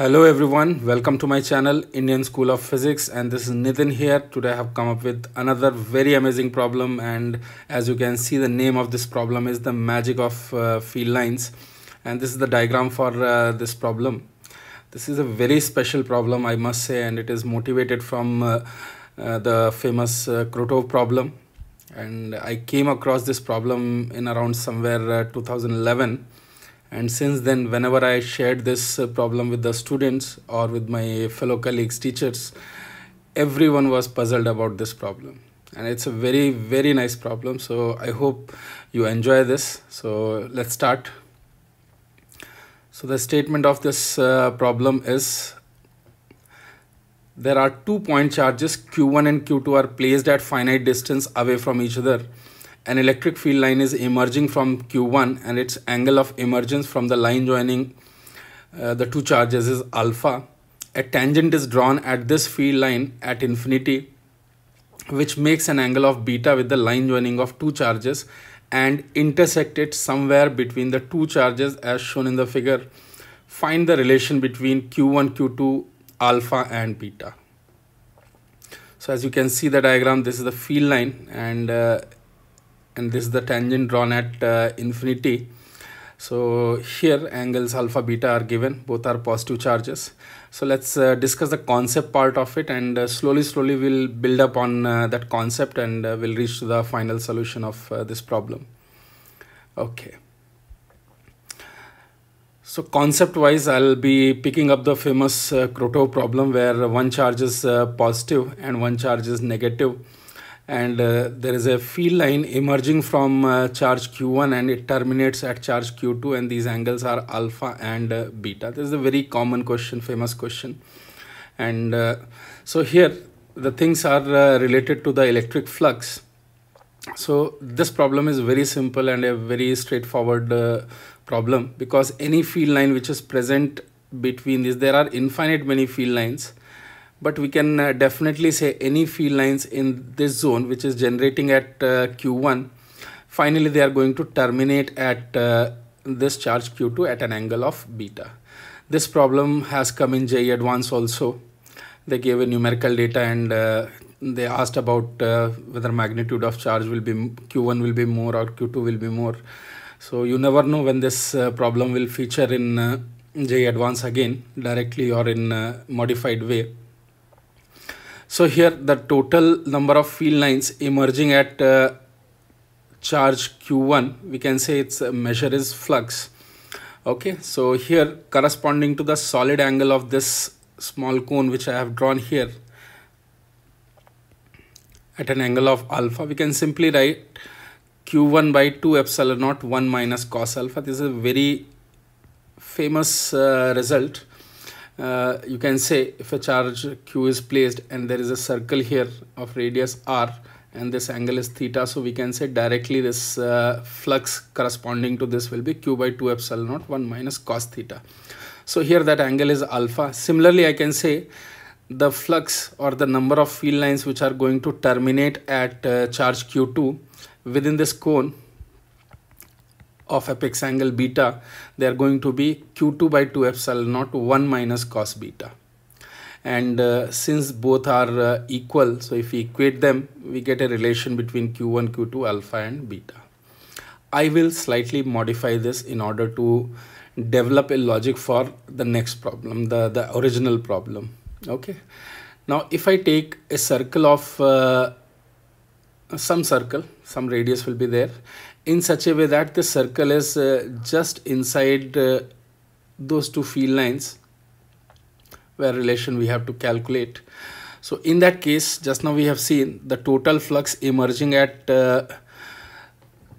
Hello everyone, welcome to my channel Indian School of Physics and this is Nitin here. Today I have come up with another very amazing problem and as you can see the name of this problem is the magic of uh, field lines and this is the diagram for uh, this problem. This is a very special problem I must say and it is motivated from uh, uh the famous uh, Krotov problem and I came across this problem in around somewhere uh, 2011 and since then whenever i shared this uh, problem with the students or with my fellow colleagues teachers everyone was puzzled about this problem and it's a very very nice problem so i hope you enjoy this so let's start so the statement of this uh, problem is there are two point charges q1 and q2 are placed at finite distance away from each other an electric field line is emerging from Q1 and its angle of emergence from the line joining uh, the two charges is alpha. A tangent is drawn at this field line at infinity which makes an angle of beta with the line joining of two charges and intersect it somewhere between the two charges as shown in the figure. Find the relation between Q1, Q2, alpha and beta. So as you can see the diagram, this is the field line and uh, and this is the tangent drawn at uh, infinity so here angles alpha beta are given both are positive charges so let's uh, discuss the concept part of it and uh, slowly slowly we'll build up on uh, that concept and uh, we'll reach the final solution of uh, this problem okay so concept wise, I'll be picking up the famous uh, problem where one charge is uh, positive and one charge is negative and uh, there is a field line emerging from uh, charge q1 and it terminates at charge q2 and these angles are alpha and uh, beta this is a very common question famous question and uh, so here the things are uh, related to the electric flux so this problem is very simple and a very straightforward uh, problem because any field line which is present between these there are infinite many field lines but we can uh, definitely say any field lines in this zone which is generating at uh, Q1 finally they are going to terminate at uh, this charge Q2 at an angle of beta. This problem has come in j Advance also. They gave a numerical data and uh, they asked about uh, whether magnitude of charge will be Q1 will be more or Q2 will be more. So you never know when this uh, problem will feature in j Advance again directly or in modified way. So here the total number of field lines emerging at uh, charge Q1, we can say its uh, measure is flux. Okay, so here corresponding to the solid angle of this small cone which I have drawn here at an angle of alpha, we can simply write Q1 by 2 epsilon naught 1 minus cos alpha. This is a very famous uh, result uh, you can say if a charge q is placed and there is a circle here of radius r and this angle is theta so we can say directly this uh, flux corresponding to this will be q by 2 epsilon naught 1 minus cos theta so here that angle is alpha similarly i can say the flux or the number of field lines which are going to terminate at uh, charge q2 within this cone of apex angle beta, they are going to be Q2 by 2 epsilon naught 1 minus cos beta. And uh, since both are uh, equal, so if we equate them, we get a relation between Q1, Q2, alpha and beta. I will slightly modify this in order to develop a logic for the next problem, the, the original problem. Okay. Now, if I take a circle of uh, some circle, some radius will be there in such a way that the circle is uh, just inside uh, those two field lines where relation we have to calculate. So in that case, just now we have seen the total flux emerging at uh,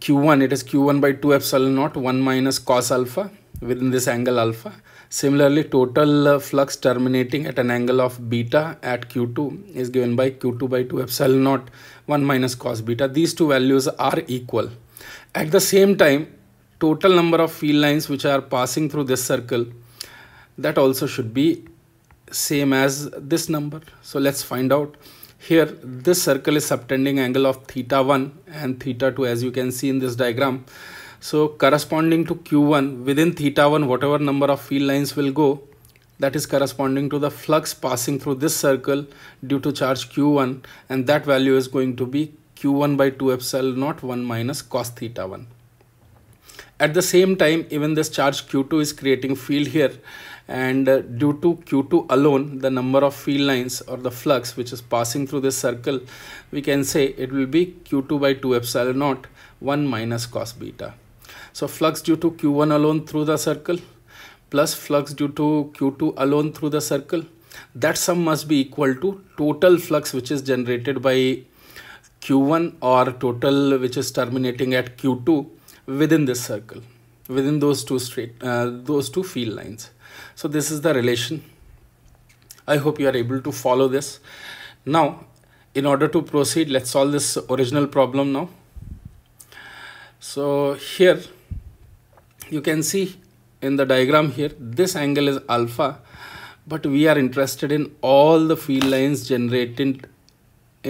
Q1, it is Q1 by 2 epsilon naught 1 minus cos alpha within this angle alpha Similarly, total uh, flux terminating at an angle of beta at Q2 is given by Q2 by 2 epsilon naught 1 minus cos beta. These two values are equal. At the same time, total number of field lines which are passing through this circle, that also should be same as this number. So let's find out. Here, this circle is subtending angle of theta 1 and theta 2 as you can see in this diagram. So corresponding to Q1 within theta 1 whatever number of field lines will go that is corresponding to the flux passing through this circle due to charge Q1 and that value is going to be Q1 by 2 epsilon naught 1 minus cos theta 1. At the same time even this charge Q2 is creating field here and uh, due to Q2 alone the number of field lines or the flux which is passing through this circle we can say it will be Q2 by 2 epsilon naught 1 minus cos beta. So flux due to Q1 alone through the circle plus flux due to Q2 alone through the circle. That sum must be equal to total flux which is generated by Q1 or total which is terminating at Q2 within this circle, within those two straight, uh, those two field lines. So this is the relation. I hope you are able to follow this. Now, in order to proceed, let's solve this original problem now. So here, you can see in the diagram here this angle is alpha but we are interested in all the field lines generated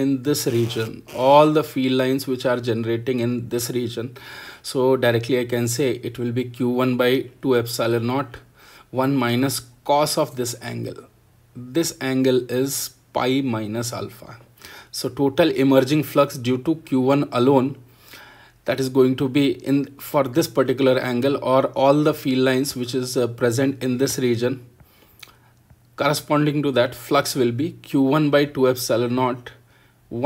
in this region all the field lines which are generating in this region so directly i can say it will be q1 by 2 epsilon naught 1 minus cos of this angle this angle is pi minus alpha so total emerging flux due to q1 alone that is going to be in for this particular angle or all the field lines which is uh, present in this region corresponding to that flux will be q1 by 2 epsilon naught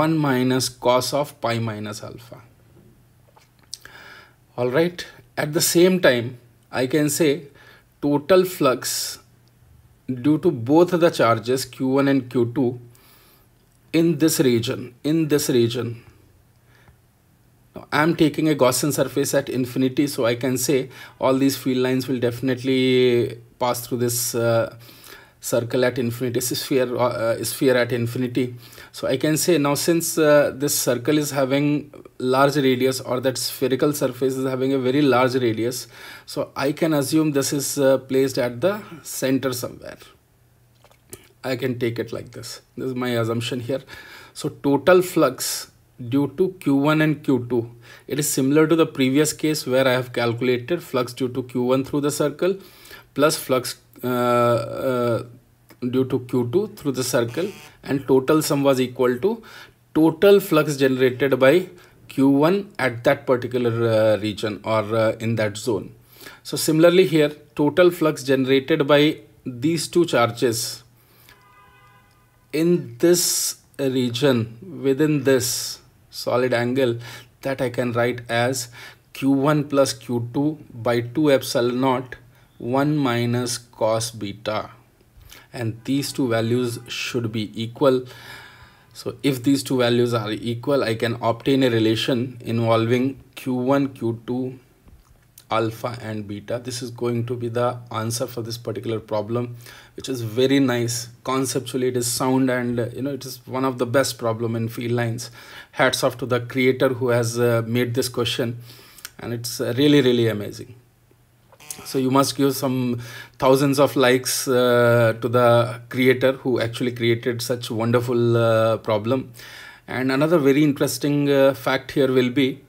1 minus cos of pi minus alpha all right at the same time i can say total flux due to both the charges q1 and q2 in this region in this region I'm taking a Gaussian surface at infinity so I can say all these field lines will definitely pass through this uh, circle at infinity sphere uh, uh, sphere at infinity so I can say now since uh, this circle is having large radius or that spherical surface is having a very large radius so I can assume this is uh, placed at the center somewhere I can take it like this this is my assumption here so total flux due to Q1 and Q2. It is similar to the previous case where I have calculated flux due to Q1 through the circle plus flux uh, uh, due to Q2 through the circle and total sum was equal to total flux generated by Q1 at that particular uh, region or uh, in that zone. So similarly here total flux generated by these two charges in this region within this solid angle that I can write as q1 plus q2 by 2 epsilon naught 1 minus cos beta and these two values should be equal so if these two values are equal I can obtain a relation involving q1 q2 alpha and beta this is going to be the answer for this particular problem which is very nice conceptually it is sound and you know it is one of the best problem in field lines hats off to the creator who has uh, made this question and it's uh, really really amazing so you must give some thousands of likes uh, to the creator who actually created such wonderful uh, problem and another very interesting uh, fact here will be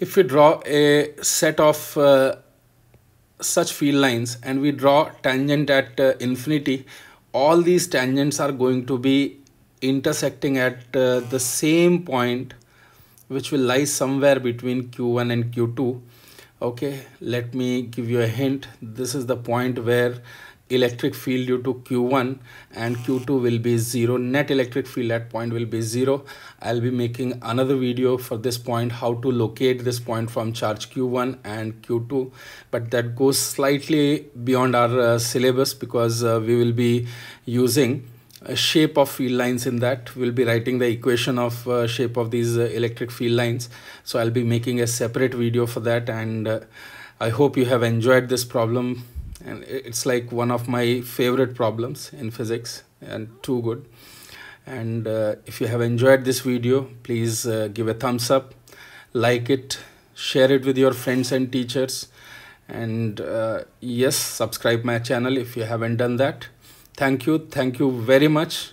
if we draw a set of uh, such field lines and we draw tangent at uh, infinity all these tangents are going to be intersecting at uh, the same point which will lie somewhere between q1 and q2 okay let me give you a hint this is the point where electric field due to q1 and q2 will be 0 net electric field at point will be 0 i'll be making another video for this point how to locate this point from charge q1 and q2 but that goes slightly beyond our uh, syllabus because uh, we will be using shape of field lines in that we'll be writing the equation of uh, shape of these uh, electric field lines so i'll be making a separate video for that and uh, i hope you have enjoyed this problem and it's like one of my favorite problems in physics and too good and uh, if you have enjoyed this video please uh, give a thumbs up like it share it with your friends and teachers and uh, yes subscribe my channel if you haven't done that thank you thank you very much